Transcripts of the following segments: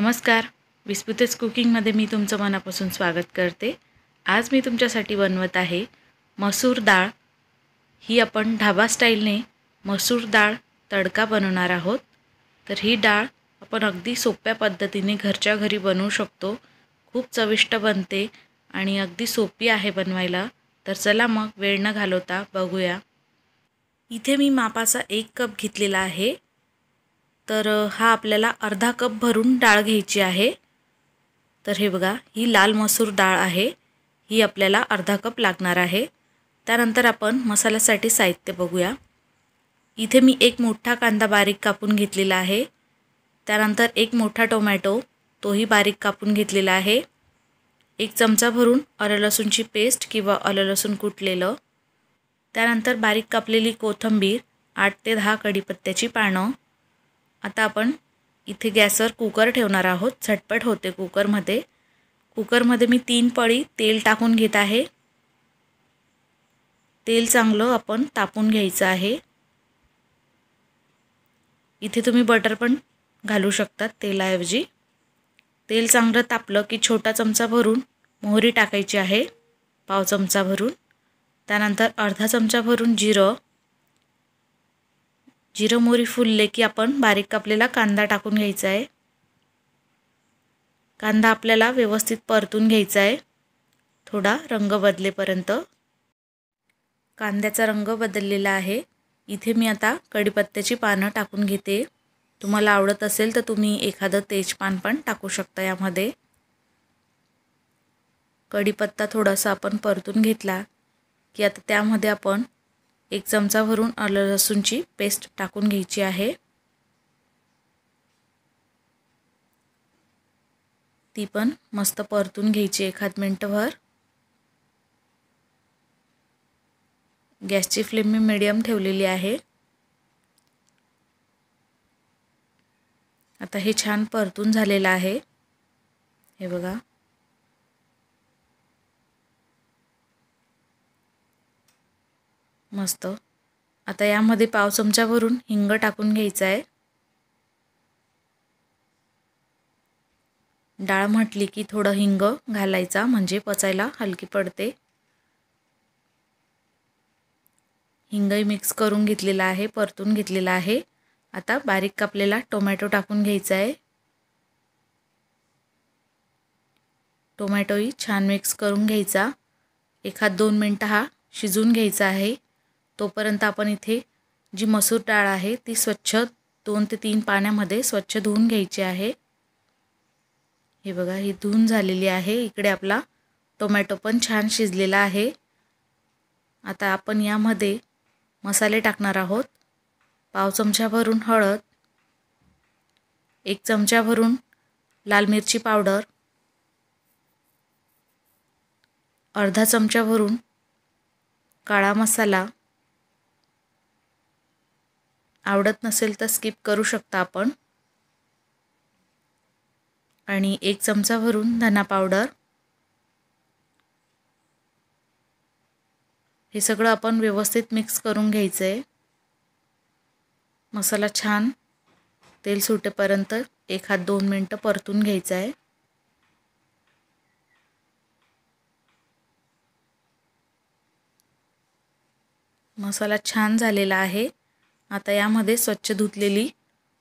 नमस्कार विस्पुतेस कुकिंगमध्ये मी तुमचं मनापासून स्वागत करते आज मी तुमच्यासाठी बनवत आहे मसूर डाळ ही आपण ढाबा स्टाईलने मसूर डाळ तडका बनवणार आहोत तर ही डाळ आपण अगदी सोप्या पद्धतीने घरच्या घरी बनवू शकतो खूप चविष्ट बनते आणि अगदी सोपी आहे बनवायला तर चला मग वेळ न घालवता बघूया इथे मी मापाचा एक कप घेतलेला आहे तर हा आपल्याला अर्धा कप भरून डाळ घ्यायची आहे तर हे बघा ही लाल मसूर डाळ आहे ही आपल्याला अर्धा कप लागणार आहे त्यानंतर आपण मसाल्यासाठी साहित्य बघूया इथे मी एक मोठा कांदा बारीक कापून घेतलेला आहे त्यानंतर एक मोठा टोमॅटो तोही बारीक कापून घेतलेला आहे एक चमचा भरून अलं लसूणची पेस्ट किंवा अलं लसूण कुटलेलं त्यानंतर बारीक कापलेली कोथंबीर आठ ते दहा कढीपत्त्याची पानं आता आपण इथे गॅसवर कुकर ठेवणार आहोत झटपट होते कुकरमध्ये कुकरमध्ये मी तीन पळी तेल टाकून घेत आहे तेल चांगलं आपण तापून घ्यायचं आहे इथे तुम्ही बटर पण घालू शकता तेलाऐवजी तेल चांगलं तापलं की छोटा चमचा भरून मोहरी टाकायची आहे पाव चमचा भरून त्यानंतर अर्धा चमचा भरून जिरं जिरं मोरी फुलले की आपण बारीक कापलेला कांदा टाकून घ्यायचा आहे कांदा आपल्याला व्यवस्थित परतून घ्यायचा आहे थोडा रंग बदलेपर्यंत कांद्याचा रंग बदललेला आहे इथे मी आता कढीपत्त्याची पानं टाकून घेते तुम्हाला आवडत असेल तर तुम्ही एखादं तेजपान पण टाकू शकता यामध्ये कढीपत्ता थोडासा आपण परतून घेतला की आता त्यामध्ये आपण एक चमचा भरून आलं लसूणची पेस्ट टाकून घ्यायची आहे ती पण मस्त परतून घ्यायची एखाद मिनटंभर गॅसची फ्लेम मी मिडियम ठेवलेली आहे आता हे छान परतून झालेलं आहे हे बघा मस्त आता यामध्ये पाव चमच्यावरून हिंग टाकून घ्यायचं आहे डाळ म्हटली की थोडं हिंग घालायचा म्हणजे पचायला हलकी पडते हिंगही मिक्स करून घेतलेला आहे परतून घेतलेला आहे आता बारीक कापलेला टोमॅटो टाकून घ्यायचा आहे टोमॅटोही छान मिक्स करून घ्यायचा एखाद दोन मिनटं हा शिजून घ्यायचा आहे तोपर्यंत आपण इथे जी मसूर डाळ आहे ती स्वच्छ दोन ते तीन पाण्यामध्ये स्वच्छ धुवून घ्यायची आहे हे बघा ही धुवून झालेली आहे इकडे आपला टोमॅटो पण छान शिजलेला आहे आता आपण यामध्ये मसाले टाकणार आहोत पाव चमचा भरून हळद एक चमचा भरून लाल मिरची पावडर अर्धा चमचा भरून काळा मसाला आवडत नसेल तर स्किप करू शकता आपण आणि एक चमचा भरून धना पावडर हे सगळं आपण व्यवस्थित मिक्स करून घ्यायचं आहे मसाला छान तेल सुटेपर्यंत एक हात दोन मिनटं परतून घ्यायचं आहे मसाला छान झालेला आहे आता यामध्ये स्वच्छ धुतलेली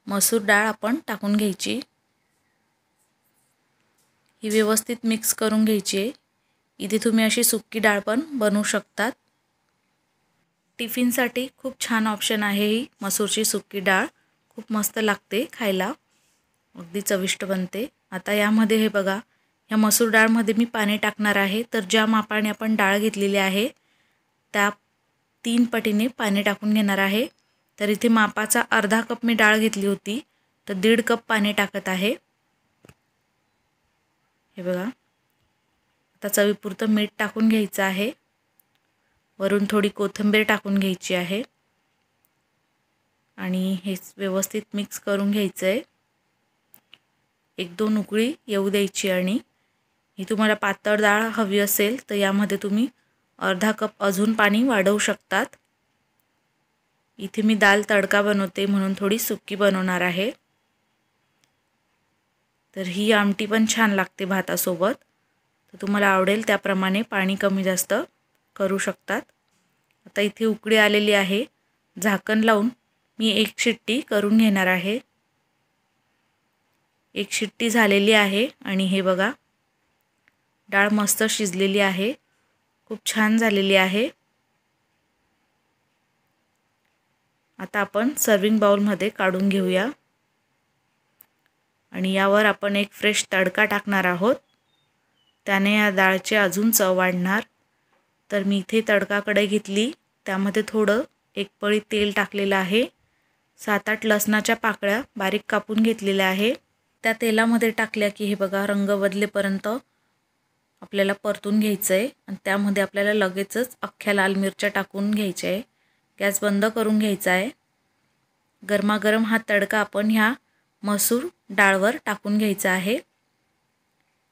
मसूर डाळ आपण टाकून घ्यायची ही व्यवस्थित मिक्स करून घ्यायची आहे इथे तुम्ही अशी सुक्की डाळ पण बनवू शकतात टिफिनसाठी खूप छान ऑप्शन आहे ही मसूरची सुक्की डाळ खूप मस्त लागते खायला अगदी चविष्ट बनते आता यामध्ये हे बघा ह्या मसूर डाळमध्ये मी पाणी टाकणार आहे तर ज्या मापाने आपण डाळ घेतलेली आहे त्या तीन पटीने पाणी टाकून घेणार आहे तर इथे मापाचा अर्धा कप मी डाळ घेतली होती तर दीड कप पाणी टाकत आहे हे बघा आता चवीपुरतं मीठ टाकून घ्यायचं आहे वरून थोडी कोथिंबीर टाकून घ्यायची आहे आणि हे व्यवस्थित मिक्स करून घ्यायचं आहे एक दोन उकळी येऊ द्यायची आणि ही तुम्हाला पातळ डाळ हवी असेल तर यामध्ये तुम्ही अर्धा कप अजून पाणी वाढवू शकतात इथे मी दाल तडका बनवते म्हणून थोडी सुक्की बनवणार आहे तर ही आमटी पण छान लागते भातासोबत तर तुम्हाला आवडेल त्याप्रमाणे पाणी कमी जास्त करू शकतात आता इथे उकडी आलेली आहे झाकण लावून मी एक शिट्टी करून घेणार आहे एक शिट्टी झालेली आहे आणि हे बघा डाळ मस्त शिजलेली आहे खूप छान झालेली आहे आता आपण सर्विंग बाउलमध्ये काढून घेऊया आणि यावर आपण एक फ्रेश तडका टाकणार आहोत त्याने या डाळचे अजून चव वाढणार तर मी इथे तडकाकडे घेतली त्यामध्ये थोडं एक पळी तेल टाकलेलं आहे सात आठ लसणाच्या पाकळ्या बारीक कापून घेतलेल्या आहे त्या तेलामध्ये टाकल्या की हे बघा रंग बदलेपर्यंत आपल्याला परतून घ्यायचं आहे आणि त्यामध्ये आपल्याला लगेचच अख्ख्या लाल मिरच्या टाकून घ्यायच्या आहे गॅस बंद करून घ्यायचा आहे गरमागरम हा तडका आपण ह्या मसूर डाळवर टाकून घ्यायचा आहे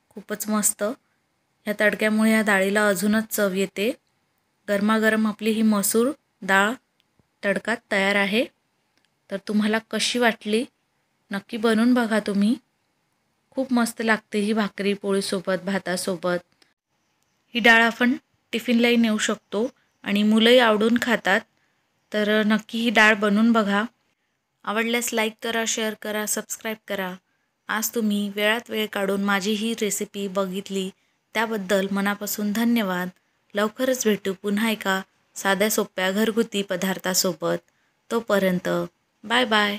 खूपच मस्त ह्या तडक्यामुळे या डाळीला अजूनच चव येते गरमागरम आपली ही मसूर डाळ तडकात तयार आहे तर तुम्हाला कशी वाटली नक्की बनवून बघा तुम्ही खूप मस्त लागते ही भाकरी पोळीसोबत भातासोबत ही डाळ आपण टिफिनलाही नेऊ शकतो आणि मुलंही आवडून खातात तर नक्की ही डाळ बनवून बघा आवडल्यास लाईक करा शेअर करा सबस्क्राईब करा आज तुम्ही वेळात वेळ काढून माझी ही रेसिपी बघितली त्याबद्दल मनापासून धन्यवाद लवकरच भेटू पुन्हा एका साध्या सोप्या घरगुती पदार्थासोबत तोपर्यंत बाय बाय